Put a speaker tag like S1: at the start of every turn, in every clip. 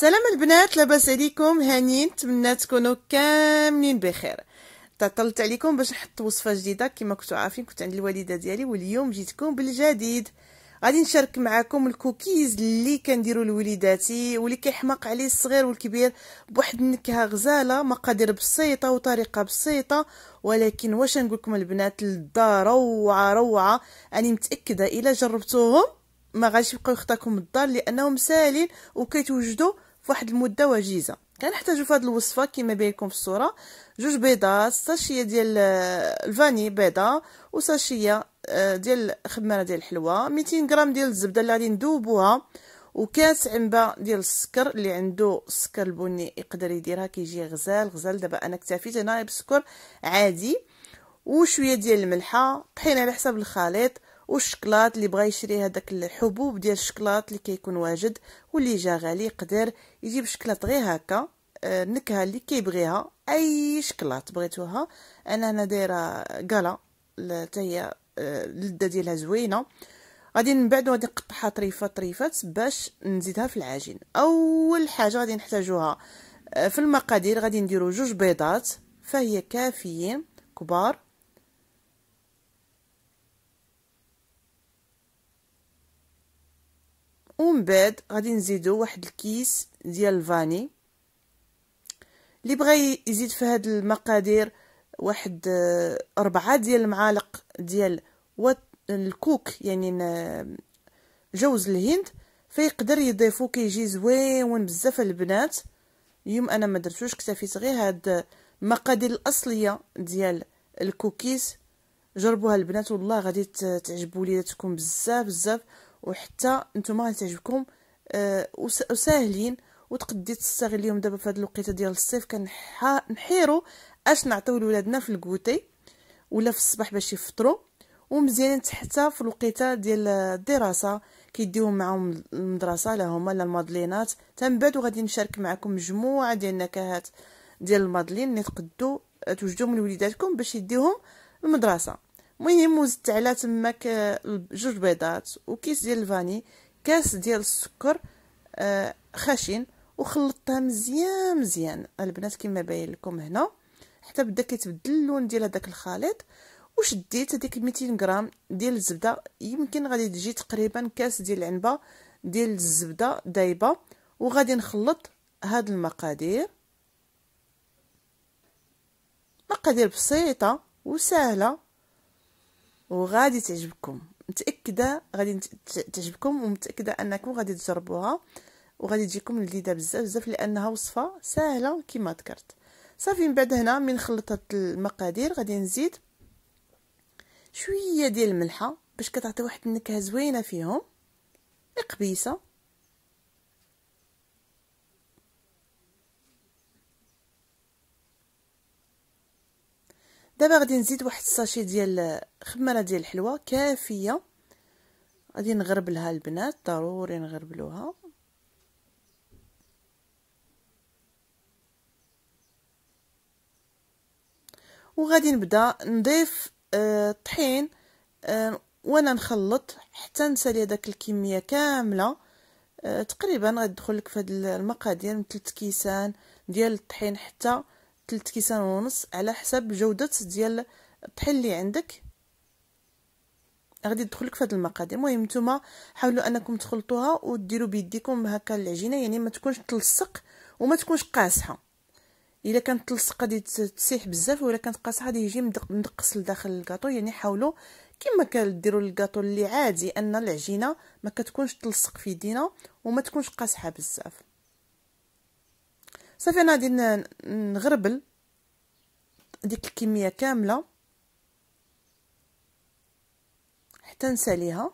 S1: سلام البنات لاباس عليكم هانيين نتمنى تكونوا كاملين بخير تعطلت عليكم باش نحط وصفه جديده كما كنتوا عارفين كنت عند الوالده ديالي واليوم جيتكم بالجديد غادي نشارك معكم الكوكيز اللي كنديروا لوليداتي واللي كيحماق عليه الصغير والكبير بواحد النكهه غزاله مقادير بسيطه وطريقه بسيطه ولكن واش نقول لكم البنات الدار روعه روعه انا متاكده الا جربتوهم ما غاديش يبقاو يخطاكم الدار لانهم سالين وكيتوجدوا فواحد المده وجيزه كنحتاجو في هذه الوصفه كما بينكم في الصوره جوج بيضات ساشيه ديال آه، الفاني بيضه وساشيه آه، ديال خماره ديال الحلوه 200 غرام ديال الزبده اللي غادي نذوبوها وكاس عنبه ديال السكر اللي عنده السكر البني يقدر يديرها كيجي غزال غزال دابا انا اكتفيت هنا بسكر عادي وشويه ديال الملحه طحين على حساب الخليط والشكلاط اللي بغى يشري هذاك الحبوب ديال الشكلاط اللي كيكون واجد واللي جا غالي يقدر يجيب شكلاط غير هكا النكهه آه، اللي كيبغيها اي شكلاط بغيتوها انا هنا دايره قلا حتى هي اللذه آه، ديالها زوينه غادي من بعد غادي نقطعها طريفه طريفات باش نزيدها في العجين اول حاجه غادي نحتاجوها آه، في المقادير غادي نديرو جوج بيضات فهي كافيين كبار ومن بعد غادي نزيدو واحد الكيس ديال الفاني اللي بغى يزيد في هاد المقادير واحد أربعة آه، ديال المعالق ديال الكوك يعني جوز الهند فيقدر يضيفو كيجي زويون بزاف البنات اليوم انا ما درتوش اكتفيت غير هاد المقادير الاصليه ديال الكوكيز جربوها البنات والله غادي تعجبوا وليداتكم بزاف بزاف وحتى نتوما غتعجبكم أه وساهلين وتقدي تستغليهم دابا في هاد الوقيته ديال الصيف كنحيروا اش نعطيو لولادنا في الكوتي ولا في الصباح باش يفطروا ومزيانين حتى في الوقيته ديال الدراسه كيديوهم معاهم المدرسه لا هما لا المادلينات حتى من بعد وغادي نشارك معكم مجموعه ديال النكهات ديال المادلين اللي تقدو توجدوهم لوليداتكم باش يديوهم المدرسه المهم وزدت على تماك آه، جوج بيضات وكيس ديال الفاني كاس ديال السكر آه خشن وخلطتها مزيان مزيان البنات كما باين لكم هنا حتى بدا كيتبدل اللون ديال هذاك الخليط وشديت هذيك 200 غرام ديال الزبده يمكن غادي تجي تقريبا كاس ديال العنبه ديال الزبده دايبه وغادي نخلط هاد المقادير مقادير بسيطه وسهله وغادي تعجبكم متاكده غادي تعجبكم ومتاكده انكم غادي تجربوها وغادي تجيكم لذيذه بزاف بزاف لانها وصفه سهله كما ذكرت صافي من بعد هنا من خلط المقادير غادي نزيد شويه ديال الملحه باش كتعطي واحد النكهه زوينه فيهم قبيصه دابا غادي نزيد واحد الساشي ديال خمره ديال الحلوى كافيه غادي نغربلها البنات ضروري نغربلوها وغادي نبدا نضيف الطحين آه،, آه وانا نخلط حتى نسالي داك الكميه كامله آه تقريبا غتدخل لك في هاد المقادير من 3 كيسان ديال الطحين حتى 3 كيسان ونص على حسب جوده ديال الطحين اللي عندك غادي لك في هذه المقادير المهم نتوما حاولوا انكم تخلطوها وديروا بيديكم هكا العجينه يعني ما تكونش تلصق وما تكونش قاصحه الا كانت تلصق غادي تسيح بزاف ولا كانت قاصحه غادي يجي مدقس لداخل الكاطو يعني حاولوا كما ديروا الكاطو اللي عادي ان العجينه ما كتكونش تلصق في يدينا وما تكونش قاصحه بزاف صافي انا غادي نغربل ديك الكميه كامله حتى نساليها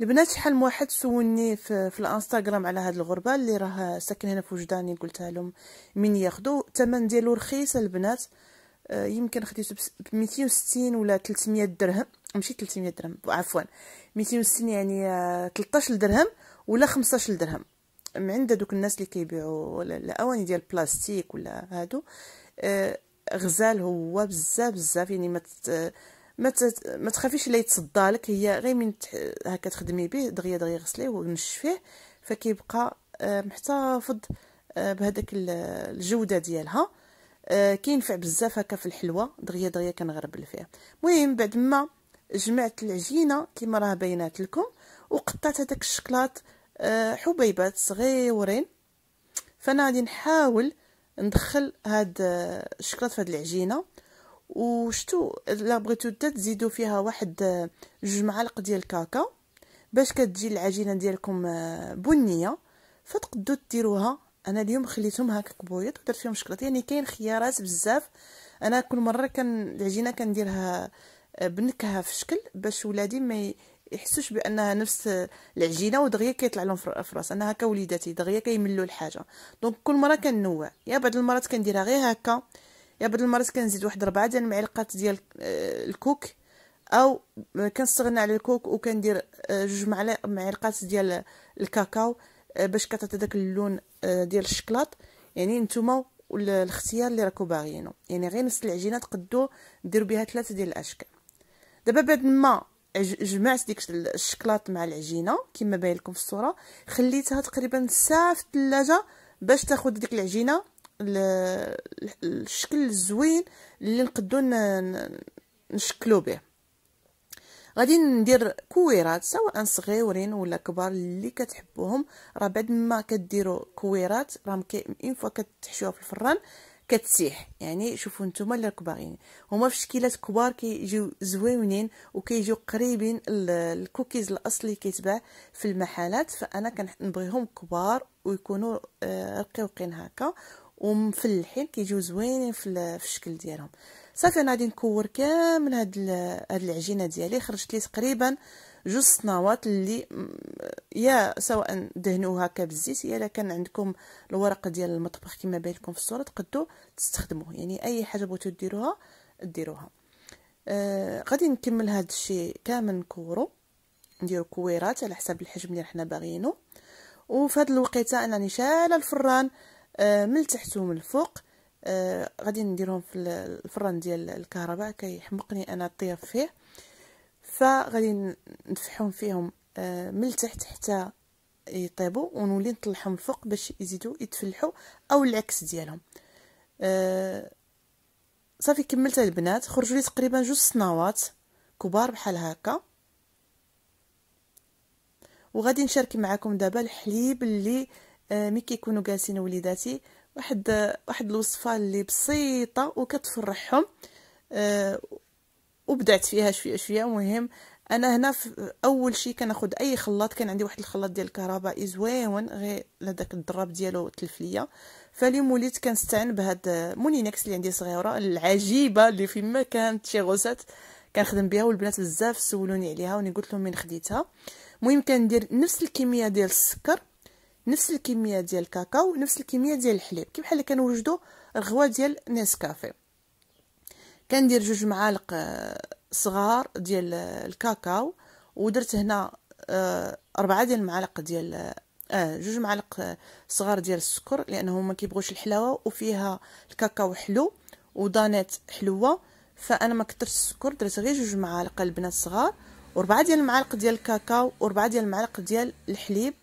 S1: البنات شحال من واحد سولني في, في الانستغرام على هاد الغربه اللي راه ساكن هنا في وجداني قلتها لهم من ياخذوا الثمن ديالو رخيص البنات آه، يمكن خديته ب 260 ولا 300 درهم ماشي 300 درهم عفوا 260 يعني 13 آه، درهم ولا 15 درهم من عند دوك الناس اللي كيبيعوا الاواني ديال البلاستيك ولا هادو آه، غزال هو بزاف بزاف يعني ما ما تخافيش الا يتصدى لك هي غير من هكا تخدمي به دغيا دغيا غسليه ونشفيه فكيبقى آه، محتفظ بهذاك الجوده ديالها كينفع بزاف هكا في الحلوه دغيا دغيا كنغربل فيها المهم بعد ما جمعت العجينه كما راه بينات لكم وقطعت هذاك الشكلاط آه، حبيبات صغيورين فانا غادي نحاول ندخل هاد آه، الشكلاط في هاد العجينه وشتو الا بغيتو تزيدوا تزيدو فيها واحد آه، جوج معالق ديال الكاكاو باش كتجي العجينه ديالكم بنيه فتقدو ديروها انا اليوم خليتهم هكاك بويض ودرت فيهم شكلاط يعني كاين خيارات بزاف انا كل مره كان العجينه كنديرها بنكهه في شكل باش ولادي ما يحسوش بانها نفس العجينه ودغيا كيطلع لهم في راس انا هكا وليداتي دغيا كيملوا الحاجه دونك كل مره كنوع يا بعض المرات كنديرها غير هكا يا بعض المرات كنزيد واحد ربعه ديال المعلقات ديال آه، الكوك او كنستغنى على الكوك وكندير آه، جوج معلقات ديال الكاكاو آه، باش كتعطي داك اللون ديال الشكلاط يعني نتوما والاختيار اللي راكو باغيينو يعني غير نفس العجينه تقدو ديروا بها ثلاثه ديال الاشكال دابا بعد ما جمعت ديك الشكلاط مع العجينه كما باين لكم في الصوره خليتها تقريبا ساعه في الثلاجه باش تاخذ ديك العجينه الشكل الزوين اللي نقدو نشكلو به غادي ندير كويرات سواء صغيورين ولا كبار اللي كتحبوهم راه بعد ما كديروا كويرات راهم كي اون فوا كتحشوها في الفران كتسيح يعني شوفوا نتوما اللي راكم باغيين هما في شكيلات كبار كيجيو زويونين وكيجيو قريبين الكوكيز الاصلي كيتباع في المحلات فانا كنبغيهم كبار ويكونوا آه، رقيقين هكا ومفلحين كيجيو زوينين في الشكل ديالهم صافي انا غادي نكور كامل هاد هاد العجينه ديالي خرجت لي تقريبا جوج صناوات اللي يا سواء دهنوها هكا بالزيت يا كان عندكم الورق ديال المطبخ كما باين لكم في الصوره تقدو تستخدموه يعني اي حاجه بغيتو ديروها ديروها آه غادي نكمل هذا الشيء كامل نكورو نديرو كويرات على حسب الحجم اللي حنا باغيينو وفي هذه الوقيته انني شاله الفران آه من التحت ومن الفوق آه غادي نديرهم في الفران ديال الكهرباء كيحمقني انا الطياب فيه فغادي نفحهم فيهم آه، من التحت حتى يطيبوا ونولي نطلعهم الفوق باش يزيدوا يتفلحوا او العكس ديالهم أه صافي كملت البنات خرجوا لي تقريبا جوج سنوات كبار بحال هكا وغادي نشارك معكم دابا الحليب اللي آه، مي كيكونوا جالسين وليداتي واحد واحد الوصفه اللي بسيطه وكتفرحهم أه وبدعت فيها شويه شويه مهم انا هنا في اول شيء كناخد اي خلاط كان عندي واحد الخلاط ديال الكهرباء زويون غير لذاك الضراب ديالو تلف ليا فلي موليت كنستعن بهاد مونينكس اللي عندي صغيره العجيبه اللي ما كانت شي غوسات كنخدم بها والبنات بزاف سولوني عليها وني قلت لهم من خديتها المهم كندير نفس الكميه ديال السكر نفس الكميه ديال الكاكاو نفس الكميه ديال الحليب كي بحال كنوجدو الغوا ديال نيسكافيه كندير جوج معالق آه، صغار ديال آه، الكاكاو ودرت هنا آه، أربعة ديال المعالق ديال آه جوج معالق صغار ديال السكر لأنهم ما كيبغوش الحلاوة وفيها الكاكاو حلو ودانات حلوة فأنا ما كثرتش السكر درت غير جوج معالق البنات صغار وربعة ديال المعالق ديال الكاكاو وربعة ديال المعالق ديال الحليب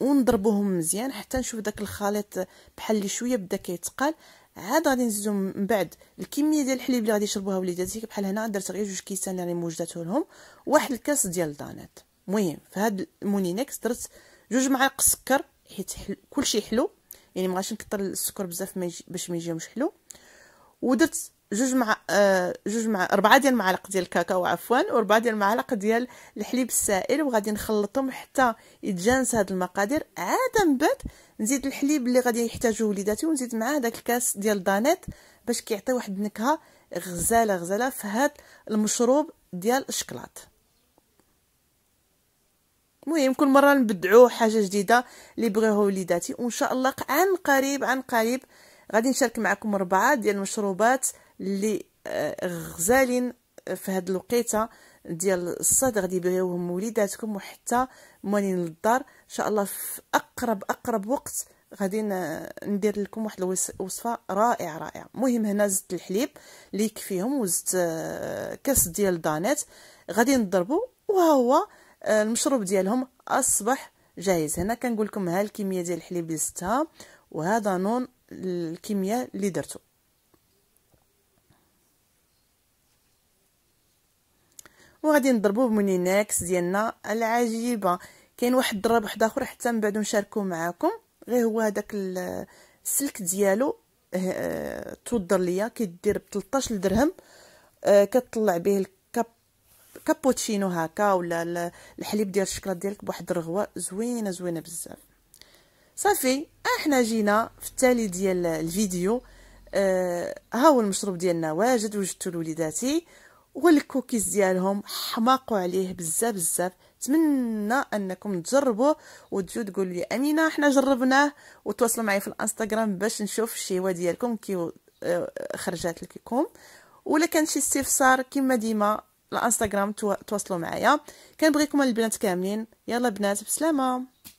S1: ونضربوهم مزيان حتى نشوف داك الخليط بحال اللي شويه بدا كيتقال عاد غادي نزيدو من بعد الكميه ديال الحليب اللي غادي يشربوها وليداتي بحال هنا درت غير جوج كيسان اللي يعني موجداتو لهم واحد الكاس ديال الدانات المهم فهاد المونينيكس المونينكس درت جوج معالق سكر حيت حل... كلشي حلو يعني ما غاديش نكثر السكر بزاف باش ما يجيهمش حلو ودرت جوج مع آه، جوج مع ربعه ديال المعالق ديال الكاكاو عفوا واربعه ديال المعالق ديال الحليب السائل وغادي نخلطهم حتى يتجانس هاد المقادير عاد من بعد نزيد الحليب اللي غادي يحتاجه وليداتي ونزيد معاه داك الكاس ديال دانيت باش كيعطي واحد النكهه غزاله غزاله في هاد المشروب ديال الشكلاط المهم كل مره نبدعوا حاجه جديده اللي بغيوها وليداتي وان شاء الله عن قريب عن قريب غادي نشارك معكم ربعه ديال المشروبات اللي غزالين في هاد الوقيته ديال الصاد دي يبغيوهم وليداتكم وحتى موالين للدار ان شاء الله في اقرب اقرب وقت غادي ندير لكم واحد الوصفه رائعه رائعه المهم هنا زدت الحليب اللي يكفيهم وزدت آه، كاس ديال دانات غادي نضربو هو آه، المشروب ديالهم اصبح جاهز هنا كنقول لكم ها الكميه ديال الحليب اللي زدتها وهذا نون الكميه اللي درتو وغادي نضربو بمونيناكس ديالنا العجيبه كاين واحد الضرب واحد اخر حتى من بعد نشاركو معاكم غير هو هذاك السلك ديالو آه، تودر ليا كيدير ب 13 درهم كتطلع به الكاب كابوتشينو هكا ولا الحليب ديال الشكلاط ديالك بواحد الرغوه زوينه زوينه بزاف صافي احنا جينا في التالي ديال الفيديو اه ها هو المشروب ديالنا واجد وجدتو لوليداتي والكوكيز ديالهم حماقوا عليه بزاف بزاف نتمنى انكم تجربوه وتجيو تقول لي امينه حنا جربناه وتواصلوا معايا في الانستغرام باش نشوف الشهوه ديالكم كي آه، خرجات لكم ولا كان شي استفسار كما ديما الانستغرام تواصلوا معايا كنبغيكم البنات كاملين يلا بنات بسلامه